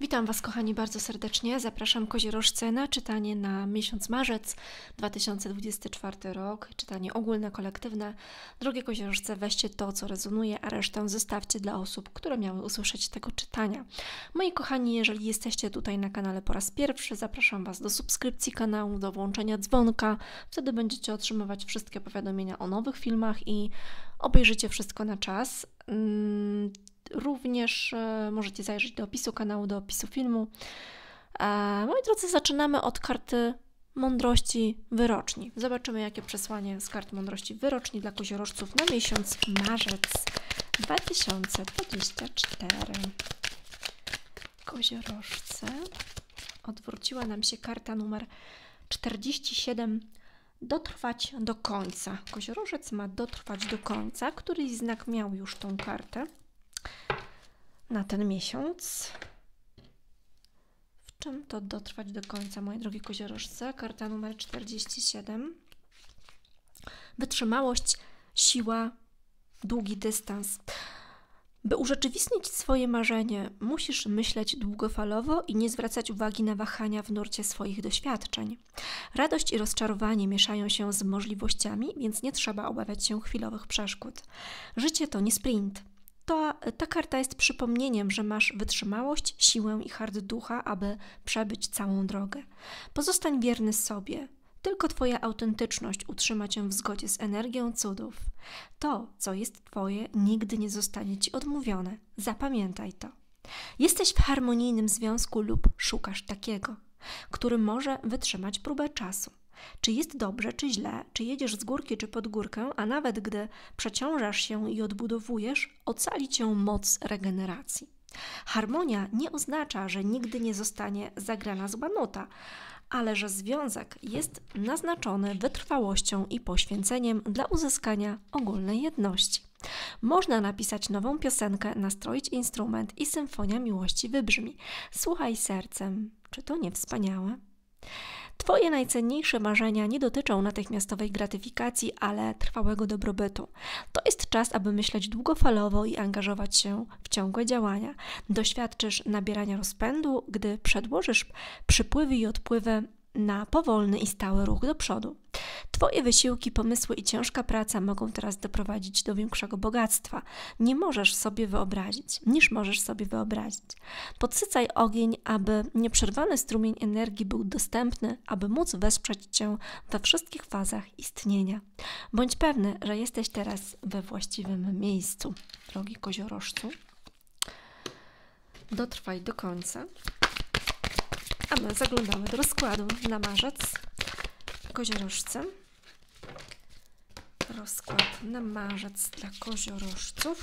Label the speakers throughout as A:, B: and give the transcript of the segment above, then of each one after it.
A: Witam Was, kochani, bardzo serdecznie. Zapraszam Koziorożce na czytanie na miesiąc marzec 2024 rok. Czytanie ogólne, kolektywne. Drogie Koziorożce, weźcie to, co rezonuje, a resztę zostawcie dla osób, które miały usłyszeć tego czytania. Moi kochani, jeżeli jesteście tutaj na kanale po raz pierwszy, zapraszam Was do subskrypcji kanału, do włączenia dzwonka. Wtedy będziecie otrzymywać wszystkie powiadomienia o nowych filmach i obejrzycie wszystko na czas. Mm, Również e, możecie zajrzeć do opisu kanału, do opisu filmu. E, moi drodzy, zaczynamy od karty mądrości wyroczni. Zobaczymy, jakie przesłanie z kart mądrości wyroczni dla koziorożców na miesiąc marzec 2024. Koziorożce. Odwróciła nam się karta numer 47. Dotrwać do końca. Koziorożec ma dotrwać do końca. Któryś znak miał już tą kartę na ten miesiąc. W czym to dotrwać do końca, moje drogi koziorożce? Karta numer 47. Wytrzymałość, siła, długi dystans. By urzeczywistnić swoje marzenie, musisz myśleć długofalowo i nie zwracać uwagi na wahania w nurcie swoich doświadczeń. Radość i rozczarowanie mieszają się z możliwościami, więc nie trzeba obawiać się chwilowych przeszkód. Życie to nie sprint to e, ta karta jest przypomnieniem, że masz wytrzymałość, siłę i hard ducha, aby przebyć całą drogę. Pozostań wierny sobie. Tylko Twoja autentyczność utrzyma Cię w zgodzie z energią cudów. To, co jest Twoje, nigdy nie zostanie Ci odmówione. Zapamiętaj to. Jesteś w harmonijnym związku lub szukasz takiego, który może wytrzymać próbę czasu. Czy jest dobrze, czy źle, czy jedziesz z górki, czy pod górkę, a nawet gdy przeciążasz się i odbudowujesz, ocali cię moc regeneracji. Harmonia nie oznacza, że nigdy nie zostanie zagrana zła nota, ale że związek jest naznaczony wytrwałością i poświęceniem dla uzyskania ogólnej jedności. Można napisać nową piosenkę, nastroić instrument i symfonia miłości wybrzmi. Słuchaj sercem, czy to nie wspaniałe? Twoje najcenniejsze marzenia nie dotyczą natychmiastowej gratyfikacji, ale trwałego dobrobytu. To jest czas, aby myśleć długofalowo i angażować się w ciągłe działania. Doświadczysz nabierania rozpędu, gdy przedłożysz przypływy i odpływy na powolny i stały ruch do przodu. Twoje wysiłki, pomysły i ciężka praca mogą teraz doprowadzić do większego bogactwa. Nie możesz sobie wyobrazić, niż możesz sobie wyobrazić. Podsycaj ogień, aby nieprzerwany strumień energii był dostępny, aby móc wesprzeć Cię we wszystkich fazach istnienia. Bądź pewny, że jesteś teraz we właściwym miejscu, drogi koziorożcu. Dotrwaj do końca. A my zaglądamy do rozkładu na marzec. Koziorożce. Rozkład na marzec dla koziorożców.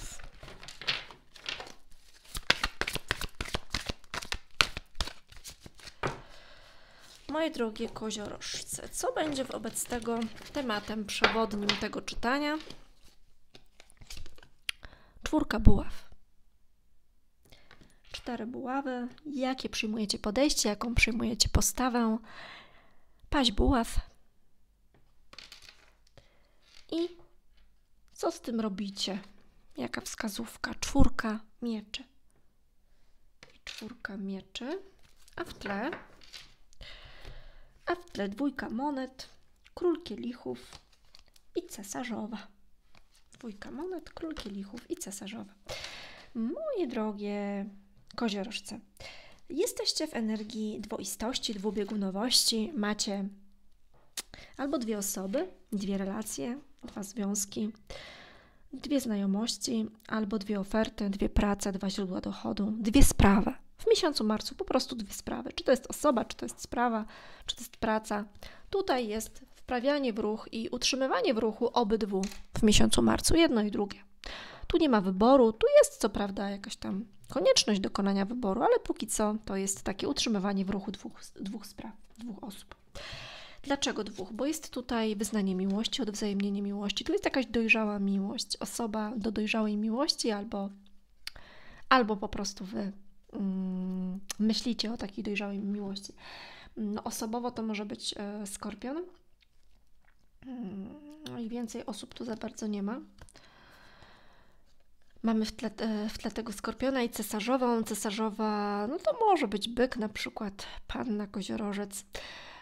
A: Moje drogie koziorożce, co będzie wobec tego tematem przewodnim tego czytania? Czwórka buław cztery buławy, jakie przyjmujecie podejście, jaką przyjmujecie postawę, paść buław i co z tym robicie? Jaka wskazówka? Czwórka mieczy. Czwórka mieczy, a w tle, a w tle dwójka monet, król kielichów i cesarzowa. Dwójka monet, król kielichów i cesarzowa. Moje drogie, koziorożce. Jesteście w energii dwoistości, dwubiegunowości, macie albo dwie osoby, dwie relacje, dwa związki, dwie znajomości, albo dwie oferty, dwie prace, dwa źródła dochodu, dwie sprawy. W miesiącu marcu po prostu dwie sprawy. Czy to jest osoba, czy to jest sprawa, czy to jest praca. Tutaj jest wprawianie w ruch i utrzymywanie w ruchu obydwu w miesiącu marcu, jedno i drugie. Tu nie ma wyboru, tu jest co prawda jakaś tam konieczność dokonania wyboru, ale póki co to jest takie utrzymywanie w ruchu dwóch, dwóch spraw, dwóch osób. Dlaczego dwóch? Bo jest tutaj wyznanie miłości, odwzajemnienie miłości. Tu jest jakaś dojrzała miłość, osoba do dojrzałej miłości albo, albo po prostu wy mm, myślicie o takiej dojrzałej miłości. No, osobowo to może być y, skorpion. No i więcej osób tu za bardzo nie ma. Mamy w tle, e, w tle tego skorpiona i cesarzową. Cesarzowa, no to może być byk, na przykład panna koziorożec.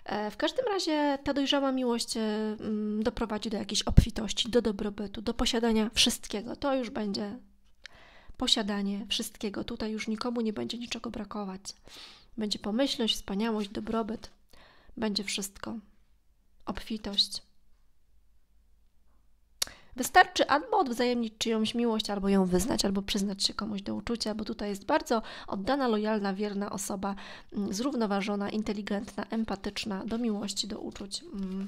A: E, w każdym razie ta dojrzała miłość e, doprowadzi do jakiejś obfitości, do dobrobytu, do posiadania wszystkiego. To już będzie posiadanie wszystkiego. Tutaj już nikomu nie będzie niczego brakować. Będzie pomyślność, wspaniałość, dobrobyt. Będzie wszystko. Obfitość. Wystarczy albo odwzajemnić czyjąś miłość, albo ją wyznać, albo przyznać się komuś do uczucia, bo tutaj jest bardzo oddana, lojalna, wierna osoba, mm, zrównoważona, inteligentna, empatyczna do miłości, do uczuć. Mm.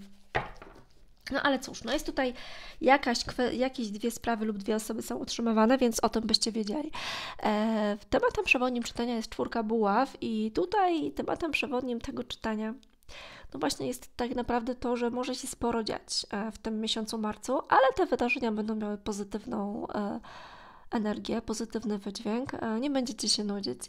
A: No ale cóż, no jest tutaj jakaś, jakieś dwie sprawy lub dwie osoby są utrzymywane, więc o tym byście wiedzieli. E, tematem przewodnim czytania jest czwórka buław i tutaj tematem przewodnim tego czytania no właśnie jest tak naprawdę to, że może się sporo dziać e, w tym miesiącu marcu, ale te wydarzenia będą miały pozytywną e, energię, pozytywny wydźwięk, e, nie będziecie się nudzić.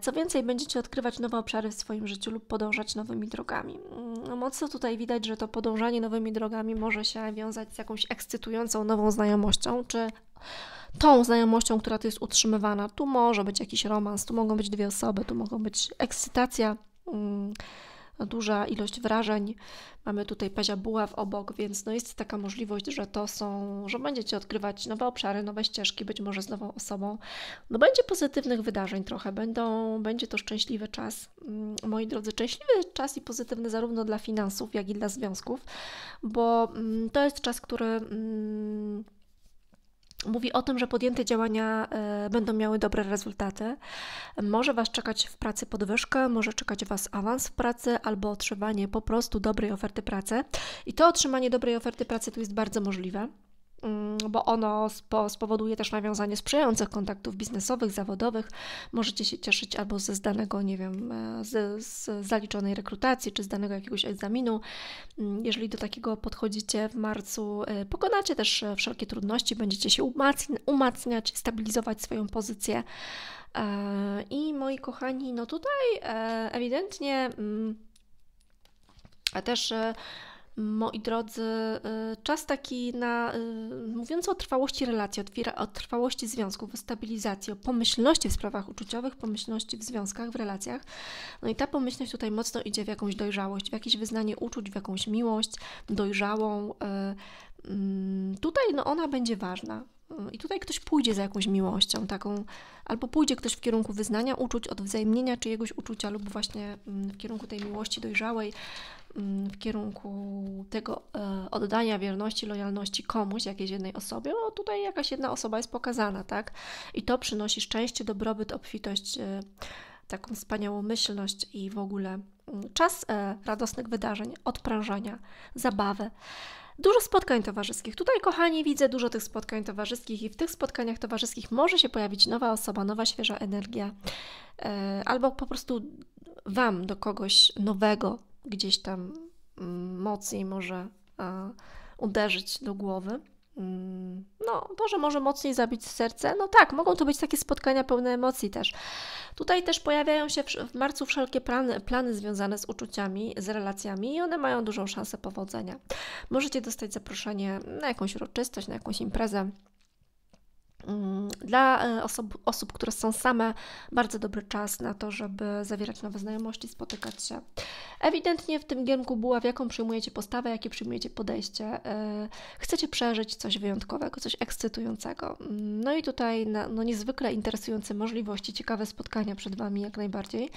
A: Co więcej, będziecie odkrywać nowe obszary w swoim życiu lub podążać nowymi drogami. Mm, mocno tutaj widać, że to podążanie nowymi drogami może się wiązać z jakąś ekscytującą nową znajomością, czy tą znajomością, która tu jest utrzymywana. Tu może być jakiś romans, tu mogą być dwie osoby, tu mogą być ekscytacja. Mm, no, duża ilość wrażeń. Mamy tutaj pazia buław obok, więc no jest taka możliwość, że to są, że będziecie odkrywać nowe obszary, nowe ścieżki, być może z nową osobą. No będzie pozytywnych wydarzeń trochę, będą, będzie to szczęśliwy czas. Mm, moi drodzy, szczęśliwy czas i pozytywny zarówno dla finansów, jak i dla związków, bo mm, to jest czas, który mm, Mówi o tym, że podjęte działania e, będą miały dobre rezultaty. Może Was czekać w pracy podwyżka, może czekać Was awans w pracy albo otrzymanie po prostu dobrej oferty pracy. I to otrzymanie dobrej oferty pracy tu jest bardzo możliwe. Mm, bo ono spowoduje też nawiązanie sprzyjających kontaktów biznesowych, zawodowych. Możecie się cieszyć albo ze zdanego, nie wiem, e, z, z zaliczonej rekrutacji, czy z danego jakiegoś egzaminu. Mm, jeżeli do takiego podchodzicie w marcu, e, pokonacie też e, wszelkie trudności, będziecie się umacniać, umacniać stabilizować swoją pozycję. I moi kochani, no tutaj ewidentnie mm, a też Moi drodzy, y, czas taki na y, mówiąc o trwałości relacji, o trwałości związków, o stabilizacji, o pomyślności w sprawach uczuciowych, pomyślności w związkach, w relacjach. No i ta pomyślność tutaj mocno idzie w jakąś dojrzałość, w jakieś wyznanie uczuć, w jakąś miłość dojrzałą. Y, mm, tutaj no, ona będzie ważna. I tutaj ktoś pójdzie za jakąś miłością, taką, albo pójdzie ktoś w kierunku wyznania uczuć, odwzajemnienia czyjegoś uczucia, lub właśnie mm, w kierunku tej miłości dojrzałej, Mm, w kierunku tego e, oddania wierności, lojalności komuś, jakiejś jednej osobie, bo tutaj jakaś jedna osoba jest pokazana, tak? I to przynosi szczęście, dobrobyt, obfitość, e, taką wspaniałą myślność i w ogóle mm, czas e, radosnych wydarzeń, odprężania, zabawę. Dużo spotkań towarzyskich. Tutaj, kochani, widzę dużo tych spotkań towarzyskich, i w tych spotkaniach towarzyskich może się pojawić nowa osoba, nowa świeża energia, albo po prostu Wam do kogoś nowego gdzieś tam mm, mocniej może e, uderzyć do głowy. Mm, no, to, że może mocniej zabić serce, no tak, mogą to być takie spotkania pełne emocji też. Tutaj też pojawiają się w marcu wszelkie plany, plany związane z uczuciami, z relacjami i one mają dużą szansę powodzenia. Możecie dostać zaproszenie na jakąś uroczystość, na jakąś imprezę, Mm, dla e, osób, osób, które są same, bardzo dobry czas na to, żeby zawierać nowe znajomości, spotykać się. Ewidentnie w tym kierunku buław, jaką przyjmujecie postawę, jakie przyjmujecie podejście. E, chcecie przeżyć coś wyjątkowego, coś ekscytującego. Mm, no i tutaj no, niezwykle interesujące możliwości, ciekawe spotkania przed Wami jak najbardziej.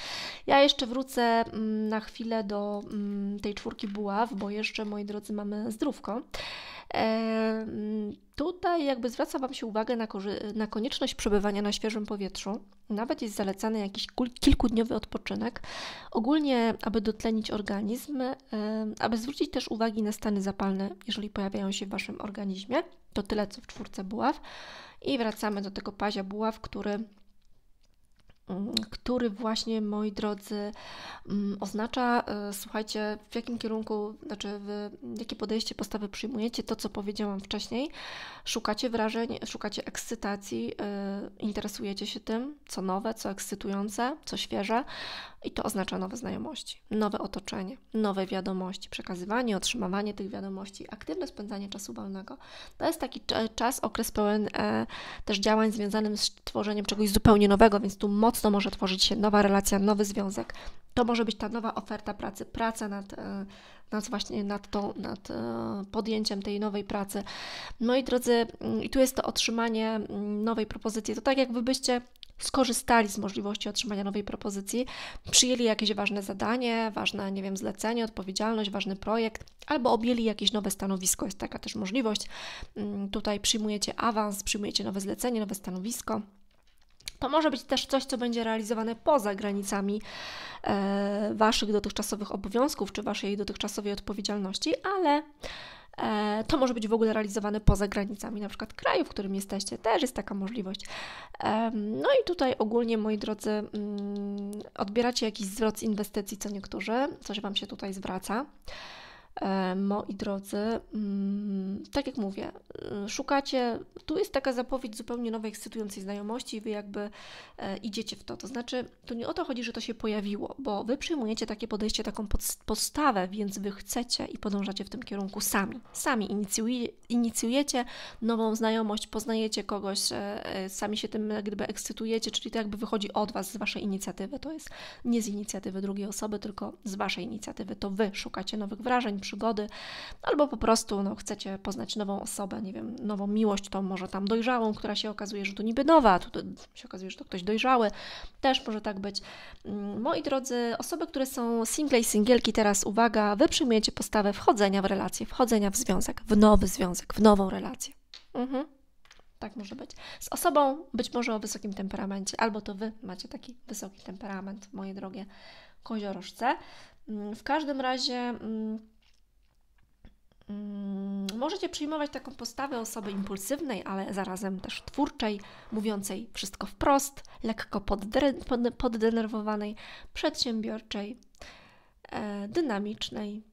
A: Ja jeszcze wrócę mm, na chwilę do tej czwórki buław, bo jeszcze, moi drodzy, mamy zdrówko e, tutaj jakby zwraca Wam się uwagę na, na, konieczność przebywania na świeżym powietrzu. Nawet jest zalecany jakiś kilkudniowy odpoczynek, ogólnie aby dotlenić organizm, aby zwrócić też uwagi na stany zapalne, jeżeli pojawiają się w Waszym organizmie. To tyle, co w czwórce buław. I wracamy do tego pazia buław, który Mhm. który właśnie, moi drodzy, mm, oznacza, e, słuchajcie, w jakim kierunku, znaczy, w jakie podejście, postawy przyjmujecie, to co powiedziałam wcześniej. Szukacie wrażeń, szukacie ekscytacji, e, interesujecie się tym, co nowe, co ekscytujące, co świeże. I to oznacza nowe znajomości, nowe otoczenie, nowe wiadomości, przekazywanie, otrzymywanie tych wiadomości, aktywne spędzanie czasu wolnego. To jest taki czas, okres pełen e, też działań związanych z tworzeniem czegoś zupełnie nowego, więc tu mocno może tworzyć się nowa relacja, nowy związek. To może być ta nowa oferta pracy, praca nad e, nad właśnie nad, tą, nad e, podjęciem tej nowej pracy. Moi drodzy, mm, i tu jest to otrzymanie mm, nowej propozycji. To tak jakby byście skorzystali z możliwości otrzymania nowej propozycji, przyjęli jakieś ważne zadanie, ważne, nie wiem, zlecenie, odpowiedzialność, ważny projekt, albo objęli jakieś nowe stanowisko. Jest taka też możliwość. Mm, tutaj przyjmujecie awans, przyjmujecie nowe zlecenie, nowe stanowisko. To może być też coś, co będzie realizowane poza granicami e, Waszych dotychczasowych obowiązków czy Waszej dotychczasowej odpowiedzialności, ale e, to może być w ogóle realizowane poza granicami na przykład kraju, w którym jesteście, też jest taka możliwość. E, no i tutaj ogólnie, moi drodzy, m, mm, odbieracie jakiś zwrot z inwestycji, co niektórzy, coś Wam się tutaj zwraca. E, moi drodzy, mm, tak jak mówię, y, szukacie, tu jest taka zapowiedź zupełnie nowej, ekscytującej znajomości i wy jakby e, idziecie w to. To znaczy, to nie o to chodzi, że to się pojawiło, bo wy przyjmujecie takie podejście, taką postawę, więc wy chcecie i podążacie w tym kierunku sami. Sami inicjujecie nową znajomość, poznajecie kogoś, e, sami się tym gdyby ekscytujecie, czyli to jakby wychodzi od was, z waszej inicjatywy. To jest nie z inicjatywy drugiej osoby, tylko z waszej inicjatywy. To wy szukacie nowych wrażeń, przygody, albo po prostu no, chcecie poznać nową osobę, nie wiem, nową miłość, tą może tam dojrzałą, która się okazuje, że to niby nowa, tu się okazuje, że to ktoś dojrzały, też może tak być. Mm, moi drodzy, osoby, które są single i singielki, teraz uwaga, wy przyjmujecie postawę wchodzenia w relację, wchodzenia w związek, w nowy związek, w nową relację. Mhm. Tak może być. Z osobą być może o wysokim temperamencie, albo to wy macie taki wysoki temperament, moje drogie koziorożce. Mm, w każdym razie mm, możecie przyjmować taką postawę osoby impulsywnej, ale zarazem też twórczej, mówiącej wszystko wprost, lekko poddenerwowanej, przedsiębiorczej, e, dynamicznej,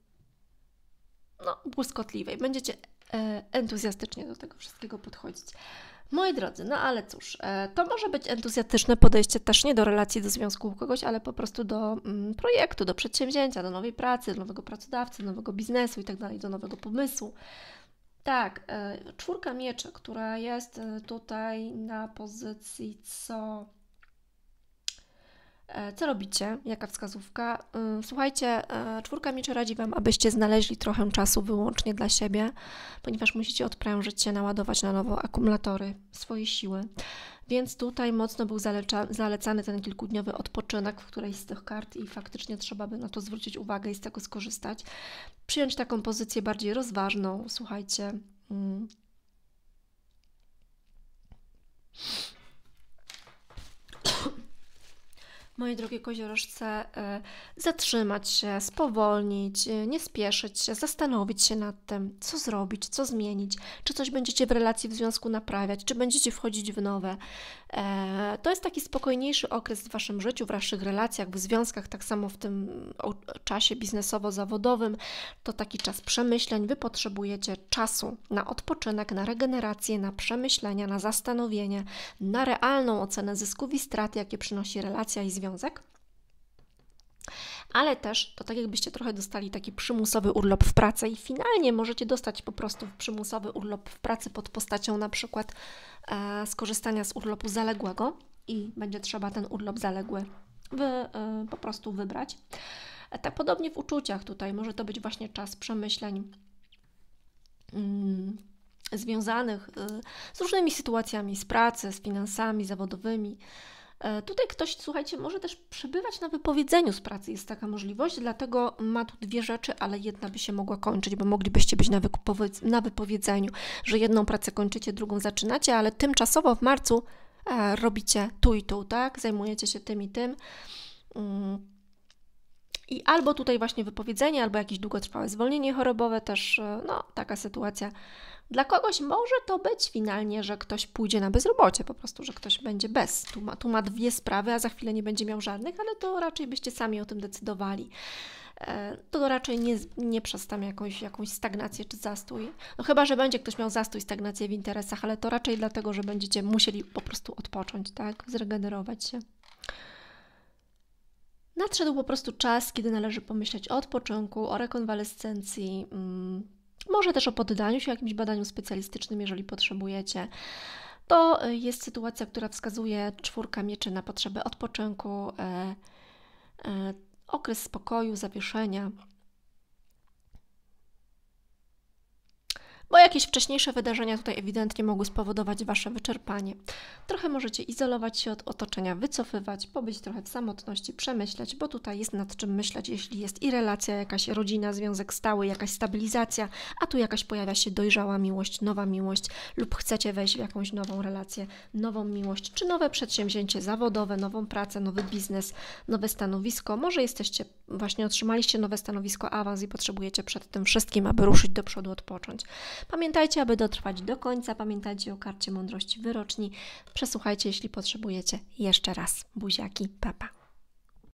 A: no, błyskotliwej. Będziecie e, entuzjastycznie do tego wszystkiego podchodzić. Moi drodzy, no ale cóż, e, to może być entuzjastyczne podejście też nie do relacji, do związku kogoś, ale po prostu do mm, projektu, do przedsięwzięcia, do nowej pracy, do nowego pracodawcy, do nowego biznesu i tak dalej, do nowego pomysłu. Tak, e, czwórka mieczy, która jest e, tutaj na pozycji co E, co robicie? Jaka wskazówka? E, słuchajcie, e, czwórka mieczy radzi Wam, abyście znaleźli trochę czasu wyłącznie dla siebie, ponieważ musicie odprężyć się, naładować na nowo akumulatory, swoje siły. Więc tutaj mocno był zaleca, zalecany ten kilkudniowy odpoczynek w którejś z tych kart i faktycznie trzeba by na to zwrócić uwagę i z tego skorzystać. Przyjąć taką pozycję bardziej rozważną. Słuchajcie. Mm. moje drogie koziorożce, y, zatrzymać się, spowolnić, y, nie spieszyć się, zastanowić się nad tym, co zrobić, co zmienić, czy coś będziecie w relacji w związku naprawiać, czy będziecie wchodzić w nowe. E, to jest taki spokojniejszy okres w Waszym życiu, w Waszych relacjach, w związkach, tak samo w tym czasie biznesowo-zawodowym. To taki czas przemyśleń. Wy potrzebujecie czasu na odpoczynek, na regenerację, na przemyślenia, na zastanowienie, na realną ocenę zysków i strat, jakie przynosi relacja i związek ale też to tak, jakbyście trochę dostali taki przymusowy urlop w pracy, i finalnie możecie dostać po prostu przymusowy urlop w pracy pod postacią na przykład e, skorzystania z urlopu zaległego i będzie trzeba ten urlop zaległy wy, e, po prostu wybrać. E, tak podobnie w uczuciach tutaj może to być właśnie czas przemyśleń. Mm, związanych e, z różnymi sytuacjami, z pracy, z finansami zawodowymi, E, tutaj ktoś, słuchajcie, może też przebywać na wypowiedzeniu z pracy, jest taka możliwość, dlatego ma tu dwie rzeczy, ale jedna by się mogła kończyć, bo moglibyście być na, na wypowiedzeniu, że jedną pracę kończycie, drugą zaczynacie, ale tymczasowo w marcu e, robicie tu i tu, tak? Zajmujecie się tym i tym. Mm. I albo tutaj właśnie wypowiedzenie, albo jakieś długotrwałe zwolnienie chorobowe, też e, no, taka sytuacja. Dla kogoś może to być finalnie, że ktoś pójdzie na bezrobocie, po prostu, że ktoś będzie bez. Tu ma, tu ma dwie sprawy, a za chwilę nie będzie miał żadnych, ale to raczej byście sami o tym decydowali e, to raczej nie, nie jakąś, jakąś stagnację czy zastój. No chyba, że będzie ktoś miał zastój, stagnację w interesach, ale to raczej dlatego, że będziecie musieli po prostu odpocząć, tak? Zregenerować się. Nadszedł po prostu czas, kiedy należy pomyśleć o odpoczynku, o rekonwalescencji, mm, może też o poddaniu się jakimś badaniu specjalistycznym, jeżeli potrzebujecie. To e, jest sytuacja, która wskazuje czwórka mieczy na potrzeby odpoczynku, e, e, okres spokoju, zawieszenia, bo jakieś wcześniejsze wydarzenia tutaj ewidentnie mogły spowodować Wasze wyczerpanie. Trochę możecie izolować się od otoczenia, wycofywać, pobyć trochę w samotności, przemyśleć, bo tutaj jest nad czym myśleć, jeśli jest i relacja, jakaś rodzina, związek stały, jakaś stabilizacja, a tu jakaś pojawia się dojrzała miłość, nowa miłość lub chcecie wejść w jakąś nową relację, nową miłość, czy nowe przedsięwzięcie zawodowe, nową pracę, nowy biznes, nowe stanowisko. Może jesteście właśnie otrzymaliście nowe stanowisko awans i potrzebujecie przed tym wszystkim, aby ruszyć do przodu, odpocząć. Pamiętajcie, aby dotrwać do końca, pamiętajcie o karcie mądrości wyroczni. Przesłuchajcie, jeśli potrzebujecie, jeszcze raz. Buziaki, papa.